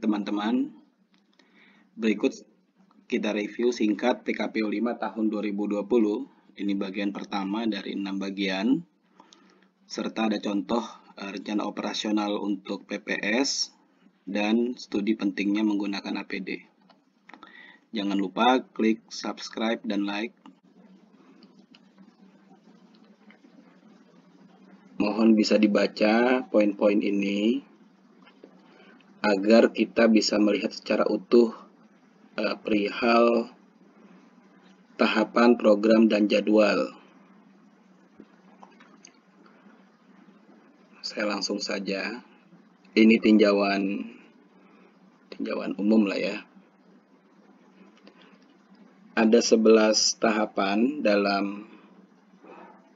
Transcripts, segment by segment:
teman-teman. Berikut kita review singkat PKPU 5 tahun 2020. Ini bagian pertama dari enam bagian. Serta ada contoh e, rencana operasional untuk PPS dan studi pentingnya menggunakan APD. Jangan lupa klik subscribe dan like. Mohon bisa dibaca poin-poin ini agar kita bisa melihat secara utuh uh, perihal tahapan program dan jadwal. Saya langsung saja. Ini tinjauan tinjauan umum lah ya. Ada 11 tahapan dalam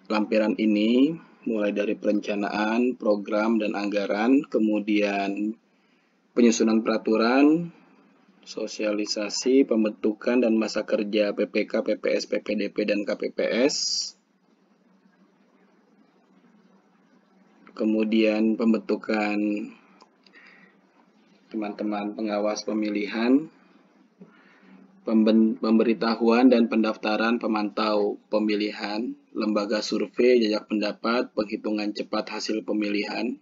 lampiran ini mulai dari perencanaan, program, dan anggaran, kemudian penyusunan peraturan, sosialisasi, pembentukan dan masa kerja PPK, PPS, PPDP dan KPPS. Kemudian pembentukan teman-teman pengawas pemilihan, pemberitahuan dan pendaftaran pemantau pemilihan, lembaga survei, jajak pendapat, penghitungan cepat hasil pemilihan,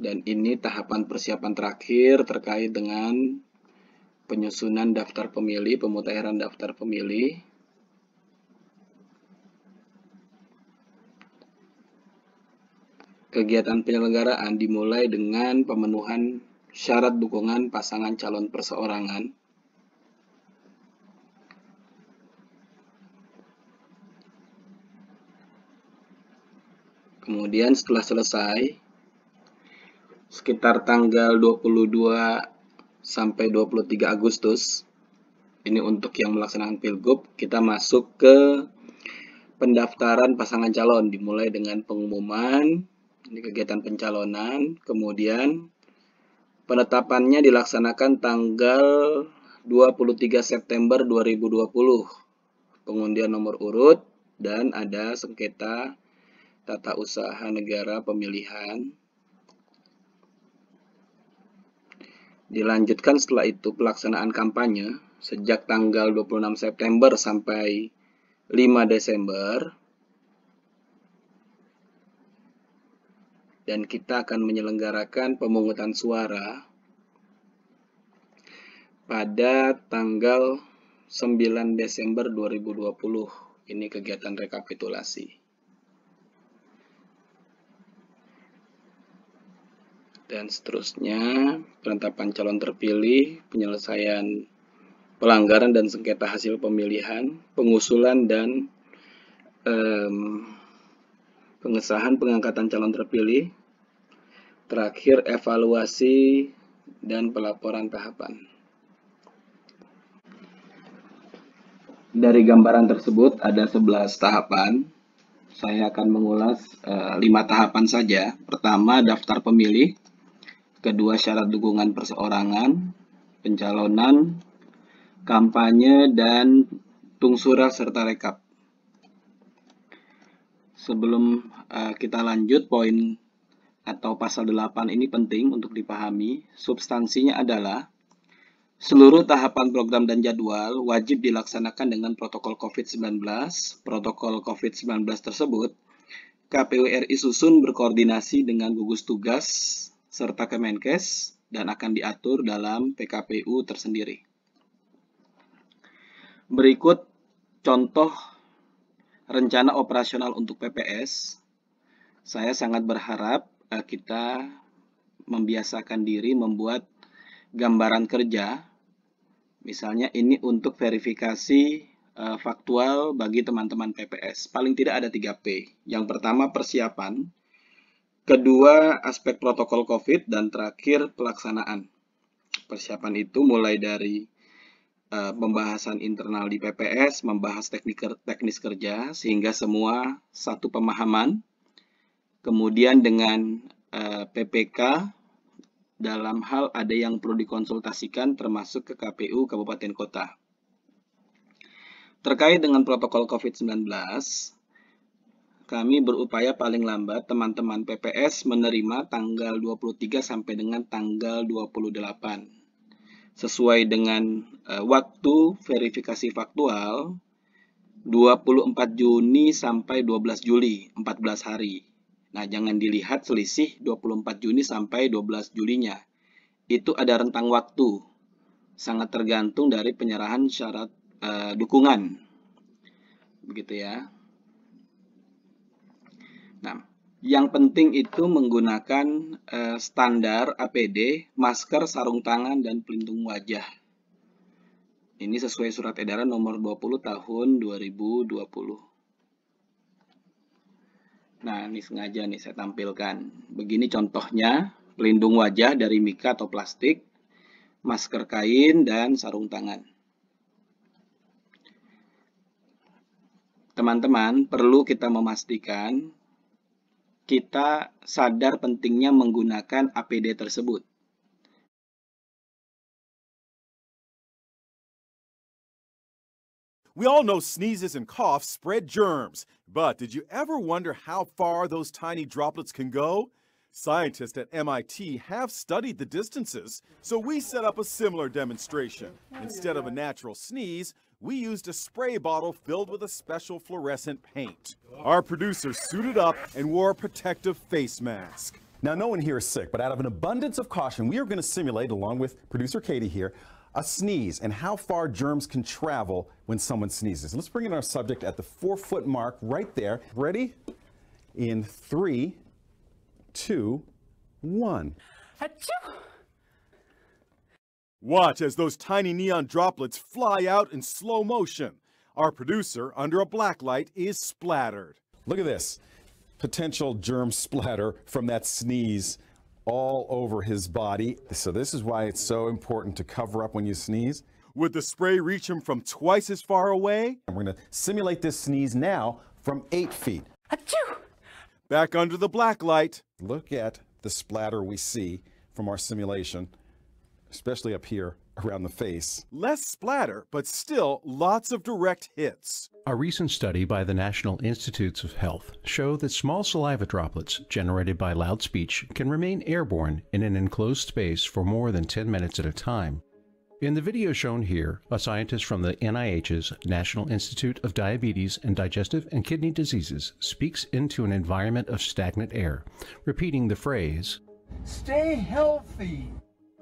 dan ini tahapan persiapan terakhir terkait dengan penyusunan daftar pemilih, pemutakhiran daftar pemilih. Kegiatan penyelenggaraan dimulai dengan pemenuhan syarat dukungan pasangan calon perseorangan. Kemudian setelah selesai, sekitar tanggal 22 sampai 23 Agustus ini untuk yang melaksanakan pilgub kita masuk ke pendaftaran pasangan calon dimulai dengan pengumuman ini kegiatan pencalonan kemudian penetapannya dilaksanakan tanggal 23 September 2020 pengundian nomor urut dan ada sengketa tata usaha negara pemilihan Dilanjutkan setelah itu pelaksanaan kampanye sejak tanggal 26 September sampai 5 Desember. Dan kita akan menyelenggarakan pemungutan suara pada tanggal 9 Desember 2020. Ini kegiatan rekapitulasi. dan seterusnya, penetapan calon terpilih, penyelesaian pelanggaran dan sengketa hasil pemilihan, pengusulan dan um, pengesahan pengangkatan calon terpilih, terakhir evaluasi dan pelaporan tahapan. Dari gambaran tersebut ada 11 tahapan. Saya akan mengulas eh, lima tahapan saja. Pertama, daftar pemilih Kedua, syarat dukungan perseorangan, pencalonan, kampanye, dan tung surat serta rekap. Sebelum eh, kita lanjut, poin atau pasal 8 ini penting untuk dipahami. Substansinya adalah Seluruh tahapan program dan jadwal wajib dilaksanakan dengan protokol COVID-19. Protokol COVID-19 tersebut, KPU RI susun berkoordinasi dengan gugus tugas serta Kemenkes dan akan diatur dalam PKPU tersendiri. Berikut contoh rencana operasional untuk PPS. Saya sangat berharap eh, kita membiasakan diri membuat gambaran kerja. Misalnya ini untuk verifikasi eh, faktual bagi teman-teman PPS. Paling tidak ada 3P. Yang pertama persiapan, Kedua, aspek protokol COVID, dan terakhir, pelaksanaan. Persiapan itu mulai dari uh, pembahasan internal di PPS, membahas teknik, teknis kerja, sehingga semua satu pemahaman. Kemudian dengan uh, eh, PPK, dalam hal ada yang perlu dikonsultasikan termasuk ke KPU Kabupaten Kota. Terkait dengan protokol COVID-19, kami berupaya paling lambat teman-teman PPS menerima tanggal 23 sampai dengan tanggal 28. Sesuai dengan uh, waktu verifikasi faktual 24 Juni sampai 12 Juli, 14 hari. Nah, jangan dilihat selisih 24 Juni sampai 12 Julinya. Itu ada rentang waktu. Sangat tergantung dari penyerahan syarat uh, dukungan. Begitu ya. Nah, yang penting itu menggunakan eh, standar APD, masker, sarung tangan, dan pelindung wajah. Ini sesuai surat edaran nomor 20 tahun 2020. Nah, ini sengaja nih saya tampilkan. Begini contohnya, pelindung wajah dari mika atau plastik, masker kain, dan sarung tangan. Teman-teman, perlu kita memastikan kita sadar pentingnya menggunakan APD tersebut. We all know sneezes and coughs spread germs, but did you ever wonder how far those tiny droplets can go? Scientists at MIT have studied the distances, so we set up a similar demonstration. Instead of a natural sneeze, we used a spray bottle filled with a special fluorescent paint. Our producer suited up and wore a protective face mask. Now, no one here is sick, but out of an abundance of caution, we are going to simulate, along with producer Katie here, a sneeze and how far germs can travel when someone sneezes. Let's bring in our subject at the four foot mark right there. Ready? In three, two, one. Achoo! Watch as those tiny neon droplets fly out in slow motion. Our producer, under a blacklight, is splattered. Look at this potential germ splatter from that sneeze all over his body. So this is why it's so important to cover up when you sneeze. Would the spray reach him from twice as far away? And we're gonna simulate this sneeze now from eight feet. Achoo! Back under the black light. Look at the splatter we see from our simulation especially up here around the face. Less splatter, but still lots of direct hits. A recent study by the National Institutes of Health showed that small saliva droplets generated by loud speech can remain airborne in an enclosed space for more than 10 minutes at a time. In the video shown here, a scientist from the NIH's National Institute of Diabetes and Digestive and Kidney Diseases speaks into an environment of stagnant air, repeating the phrase, Stay healthy.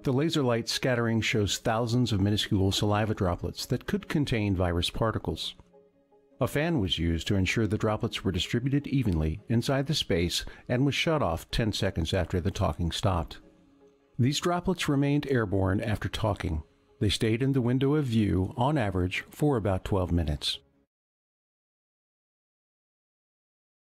The laser light scattering shows thousands of minuscule saliva droplets that could contain virus particles. A fan was used to ensure the droplets were distributed evenly inside the space and was shut off 10 seconds after the talking stopped. These droplets remained airborne after talking. They stayed in the window of view, on average, for about 12 minutes.